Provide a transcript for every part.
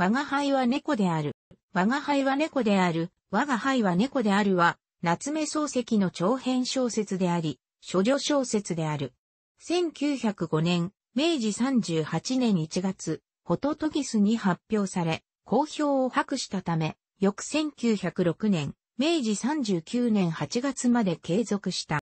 我が輩は猫である。我が輩は猫である。我が輩は猫であるは、夏目漱石の長編小説であり、処女小説である。1905年、明治38年1月、ホトトギスに発表され、好評を博したため、翌1906年、明治39年8月まで継続した。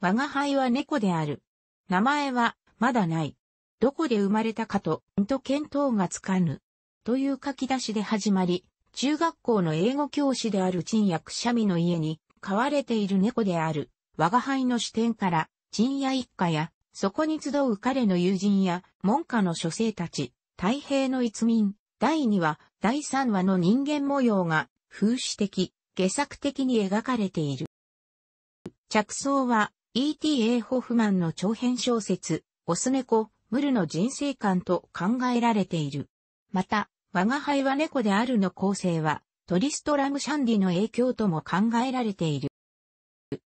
我が輩は猫である。名前は、まだない。どこで生まれたかと、んと見当がつかぬ。という書き出しで始まり、中学校の英語教師である陳也くしゃみの家に飼われている猫である、我が輩の視点から、陳也一家や、そこに集う彼の友人や、門下の諸生たち、太平の逸民、第2話、第3話の人間模様が、風刺的、下作的に描かれている。着想は、E.T.A. ホフマンの長編小説、オス猫、ムルの人生観と考えられている。また、我輩は猫であるの構成は、トリストラムシャンディの影響とも考えられている。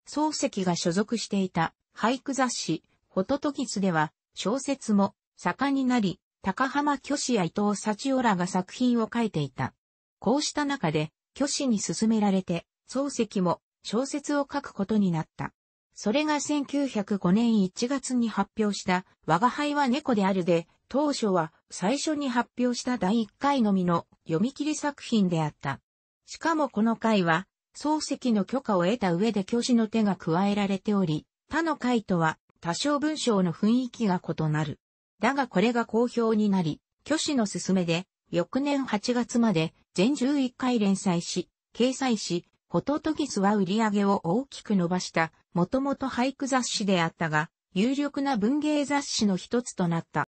漱石が所属していた俳句雑誌、ホトトギスでは、小説も盛んになり、高浜虚子や伊藤幸男らが作品を書いていた。こうした中で、虚子に勧められて、漱石も小説を書くことになった。それが1905年1月に発表した、我が輩は猫であるで、当初は最初に発表した第1回のみの読み切り作品であった。しかもこの回は、漱石の許可を得た上で教師の手が加えられており、他の回とは多少文章の雰囲気が異なる。だがこれが好評になり、虚子の勧めで、翌年8月まで全11回連載し、掲載し、ホトトギスは売り上げを大きく伸ばした、もともと俳句雑誌であったが、有力な文芸雑誌の一つとなった。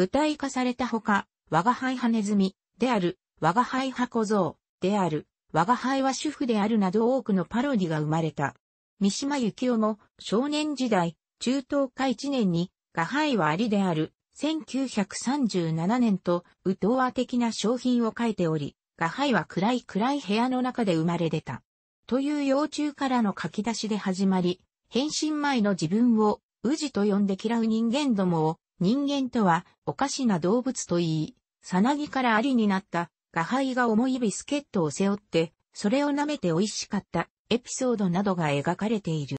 舞台化されたほか、我が輩派ネズミ、である、我が輩派小僧、である、我が輩は主婦であるなど多くのパロディが生まれた。三島由紀夫も少年時代、中東化1年に、我輩はありである、1937年と、ウトワ的な商品を書いており、我輩は暗い暗い部屋の中で生まれ出た。という幼虫からの書き出しで始まり、変身前の自分を、宇治と呼んで嫌う人間どもを、人間とは、おかしな動物と言い、さなぎからありになった、画灰が重いビスケットを背負って、それを舐めて美味しかったエピソードなどが描かれている。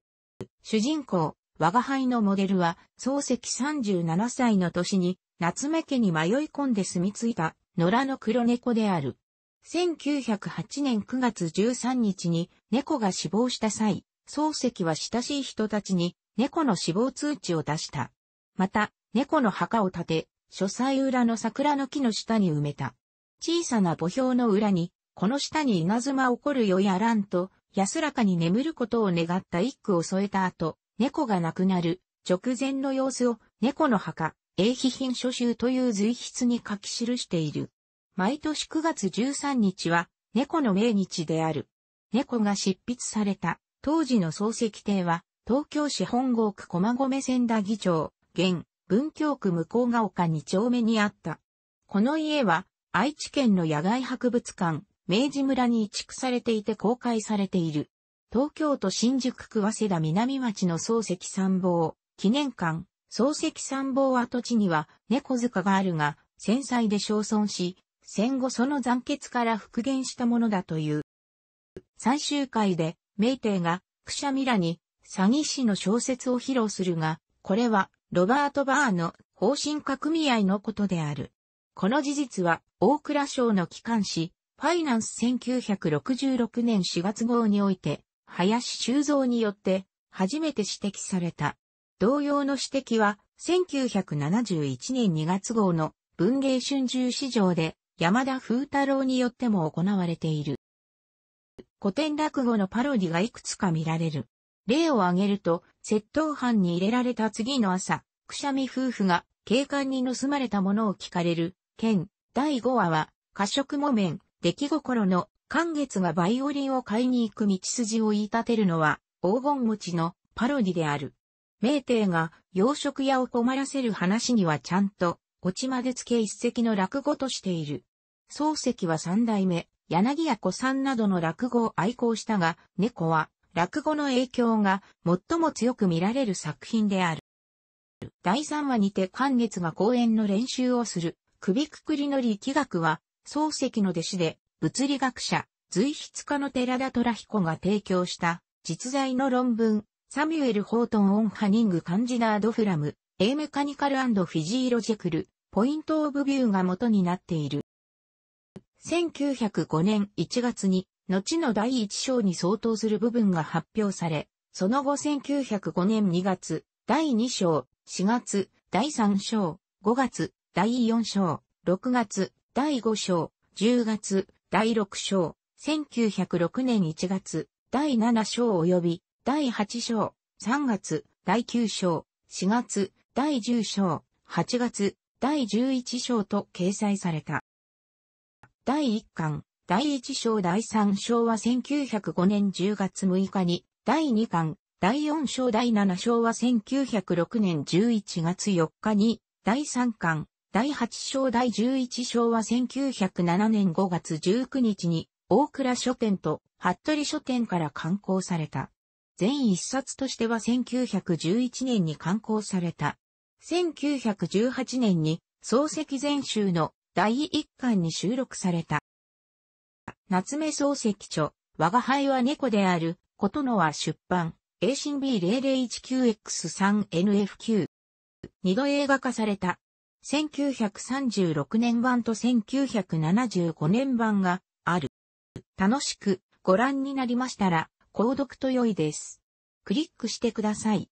主人公、我が輩のモデルは、漱石37歳の年に、夏目家に迷い込んで住み着いた、野良の黒猫である。1908年9月13日に、猫が死亡した際、漱石は親しい人たちに、猫の死亡通知を出した。また、猫の墓を建て、書斎裏の桜の木の下に埋めた。小さな墓標の裏に、この下に稲妻起こるよやらんと、安らかに眠ることを願った一句を添えた後、猫が亡くなる直前の様子を猫の墓、英碑品書集という随筆に書き記している。毎年9月13日は猫の命日である。猫が執筆された当時の漱石帝は東京市本郷区駒込千田議長、現文京区向ヶ丘2丁目にあった。この家は、愛知県の野外博物館、明治村に移築されていて公開されている。東京都新宿区早稲田南町の漱石参謀、記念館、漱石参謀跡地には猫塚があるが、戦災で焼損し、戦後その残血から復元したものだという。最終回で、明帝が、くしゃみらに、詐欺師の小説を披露するが、これは、ロバート・バーの方針化組合のことである。この事実は、大蔵省の機関紙、ファイナンス1966年4月号において、林修造によって初めて指摘された。同様の指摘は、1971年2月号の文芸春秋史上で山田風太郎によっても行われている。古典落語のパロディがいくつか見られる。例を挙げると、窃盗犯に入れられた次の朝、くしゃみ夫婦が警官に盗まれたものを聞かれる、件、第5話は、過食も面、出来心の、寒月がバイオリンを買いに行く道筋を言い立てるのは、黄金持ちのパロディである。名帝が洋食屋を困らせる話にはちゃんと、落ちまでつけ一席の落語としている。漱石は三代目、柳屋子さんなどの落語を愛好したが、猫は落語の影響が最も強く見られる作品である。第3話にて関月が公演の練習をする、首くくりの力学は、漱石の弟子で、物理学者、随筆家の寺田虎彦が提供した、実在の論文、サミュエル・ホートン・オン・ハニング・カンジナード・フラム、エイ・メカニカル・アンド・フィジー・ロジクル、ポイント・オブ・ビューが元になっている。1905年1月に後の第一章に相当する部分が発表され、その後1905年2月、第2章、4月、第3章、5月、第4章、6月、第5章、10月、第6章、1906年1月、第7章及び、第8章、3月、第9章、4月、第10章、8月、第11章と掲載された。第1巻、第1章第3章は1905年10月6日に、第2巻、第4章第7章は1906年11月4日に、第3巻、第8章第11章は1907年5月19日に、大倉書店と服部書店から刊行された。全一冊としては1911年に刊行された。1918年に、漱石全集の第1巻に収録された。夏目漱石著、我が輩は猫である、ことのは出版、A c B0019X3NFQ。二度映画化された。1936年版と1975年版がある。楽しくご覧になりましたら、購読と良いです。クリックしてください。